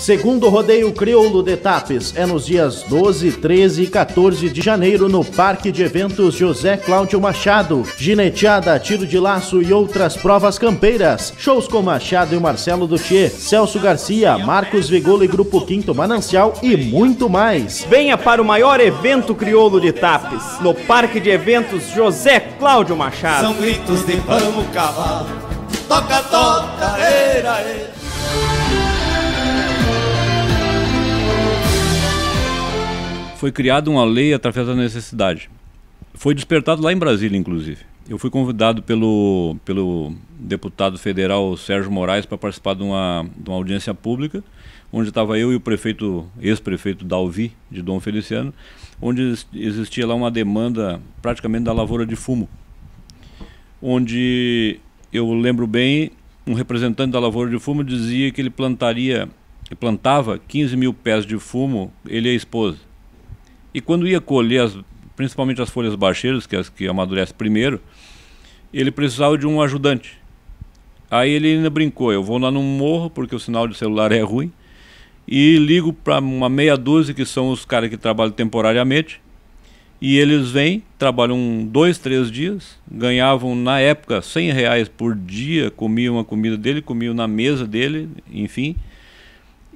Segundo rodeio crioulo de Tapes é nos dias 12, 13 e 14 de janeiro no Parque de Eventos José Cláudio Machado. Gineteada, tiro de laço e outras provas campeiras. Shows com Machado e Marcelo Duchê, Celso Garcia, Marcos Vigolo e Grupo Quinto Manancial e muito mais. Venha para o maior evento crioulo de Tapes, no Parque de Eventos José Cláudio Machado. São gritos de vamos cavalo, toca, toca, era, era. foi criada uma lei através da necessidade. Foi despertado lá em Brasília, inclusive. Eu fui convidado pelo, pelo deputado federal Sérgio Moraes para participar de uma, de uma audiência pública, onde estava eu e o prefeito, ex-prefeito Dalvi, de Dom Feliciano, onde existia lá uma demanda praticamente da lavoura de fumo. Onde eu lembro bem, um representante da lavoura de fumo dizia que ele plantaria, plantava 15 mil pés de fumo, ele e a esposa. E quando ia colher, as, principalmente as folhas baixeiras, que é as que amadurecem primeiro, ele precisava de um ajudante. Aí ele ainda brincou: eu vou lá no morro, porque o sinal de celular é ruim, e ligo para uma meia dúzia, que são os caras que trabalham temporariamente. E eles vêm, trabalham dois, três dias, ganhavam na época 100 reais por dia, comiam a comida dele, comiam na mesa dele, enfim,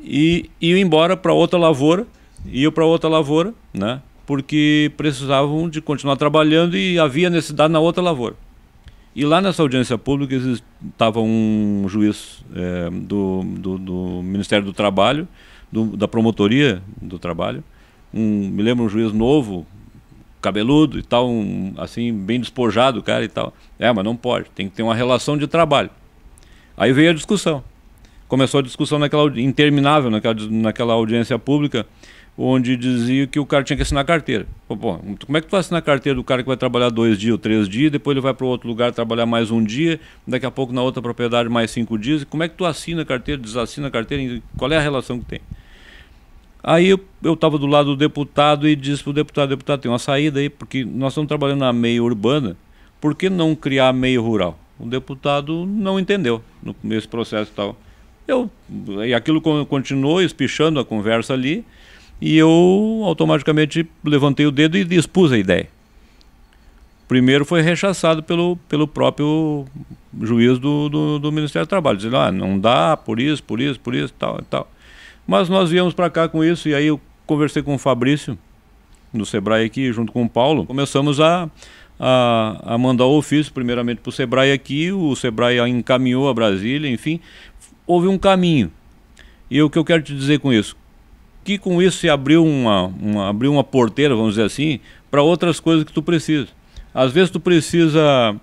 e iam embora para outra lavoura iam para outra lavoura, né? Porque precisavam de continuar trabalhando e havia necessidade na outra lavoura. E lá nessa audiência pública estava um juiz é, do, do, do, Ministério do Trabalho, do, da promotoria do trabalho, um, me lembro um juiz novo, cabeludo e tal, um, assim, bem despojado cara e tal. É, mas não pode, tem que ter uma relação de trabalho. Aí veio a discussão. Começou a discussão naquela, interminável naquela, naquela audiência pública onde dizia que o cara tinha que assinar carteira. Pô, como é que tu vai assinar carteira do cara que vai trabalhar dois dias ou três dias, depois ele vai para outro lugar trabalhar mais um dia, daqui a pouco na outra propriedade mais cinco dias? Como é que tu assina a carteira, desassina a carteira? Qual é a relação que tem? Aí eu estava do lado do deputado e disse para o deputado, deputado, tem uma saída aí, porque nós estamos trabalhando na meia urbana, por que não criar meio rural? O deputado não entendeu nesse processo e tal. Eu, e aquilo continuou espichando a conversa ali, e eu automaticamente levantei o dedo e expus a ideia. Primeiro foi rechaçado pelo, pelo próprio juiz do, do, do Ministério do Trabalho, dizendo, ah, não dá, por isso, por isso, por isso, tal, tal. Mas nós viemos para cá com isso, e aí eu conversei com o Fabrício, do Sebrae aqui, junto com o Paulo, começamos a, a, a mandar o ofício, primeiramente para o Sebrae aqui, o Sebrae encaminhou a Brasília, enfim, houve um caminho. E o que eu quero te dizer com isso? que com isso se abriu uma, uma abriu uma porteira, vamos dizer assim, para outras coisas que tu precisa. Às vezes tu precisa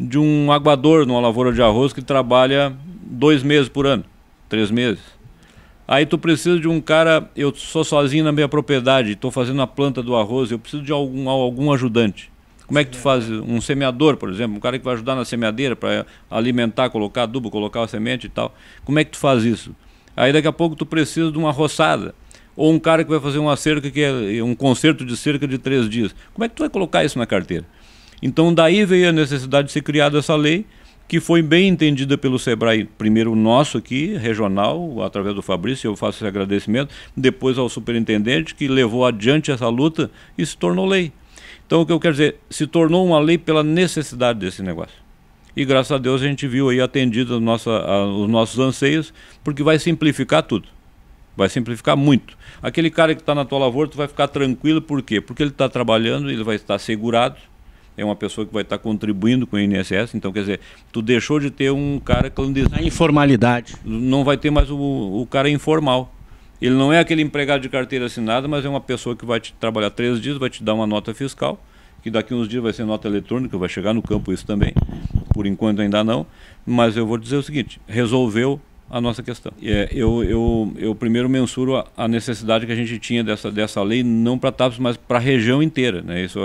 de um aguador numa lavoura de arroz que trabalha dois meses por ano, três meses. Aí tu precisa de um cara, eu sou sozinho na minha propriedade, estou fazendo a planta do arroz, eu preciso de algum, algum ajudante. Como é que tu faz um semeador, por exemplo, um cara que vai ajudar na semeadeira para alimentar, colocar adubo, colocar a semente e tal. Como é que tu faz isso? Aí daqui a pouco tu precisa de uma roçada ou um cara que vai fazer uma cerca que é um concerto de cerca de três dias. Como é que tu vai colocar isso na carteira? Então daí veio a necessidade de ser criada essa lei que foi bem entendida pelo Sebrae, primeiro nosso aqui, regional, através do Fabrício, eu faço esse agradecimento, depois ao superintendente que levou adiante essa luta e se tornou lei. Então o que eu quero dizer, se tornou uma lei pela necessidade desse negócio e graças a Deus a gente viu aí atendido a nossa, a, os nossos anseios, porque vai simplificar tudo. Vai simplificar muito. Aquele cara que está na tua lavoura, tu vai ficar tranquilo, por quê? Porque ele está trabalhando, ele vai estar segurado, é uma pessoa que vai estar contribuindo com o INSS, então quer dizer, tu deixou de ter um cara clandestino. A informalidade. Não vai ter mais o, o cara informal. Ele não é aquele empregado de carteira assinada, mas é uma pessoa que vai te trabalhar três dias, vai te dar uma nota fiscal, que daqui uns dias vai ser nota eletrônica, vai chegar no campo isso também. Por enquanto ainda não, mas eu vou dizer o seguinte: resolveu a nossa questão. É, eu, eu, eu primeiro mensuro a, a, necessidade que a gente tinha dessa, dessa lei, não para TAPS, mas para a região inteira. Né? Isso,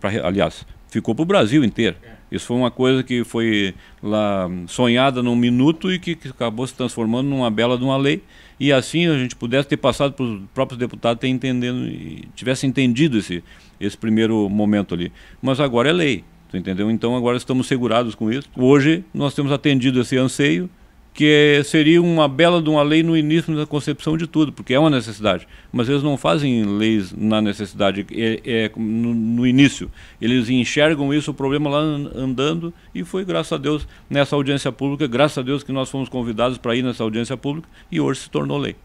pra, aliás, ficou para o Brasil inteiro. É. Isso foi uma coisa que foi lá sonhada num minuto e que, que acabou se transformando numa bela de uma lei. E assim a gente pudesse ter passado para os próprios deputados ter entendendo, tivesse entendido esse, esse primeiro momento ali. Mas agora é lei. entendeu? Então agora estamos segurados com isso. Hoje nós temos atendido esse anseio que seria uma bela de uma lei no início da concepção de tudo, porque é uma necessidade. Mas eles não fazem leis na necessidade, é, é no, no, início. Eles enxergam isso, o problema lá andando, e foi graças a Deus nessa audiência pública, graças a Deus que nós fomos convidados para ir nessa audiência pública, e hoje se tornou lei.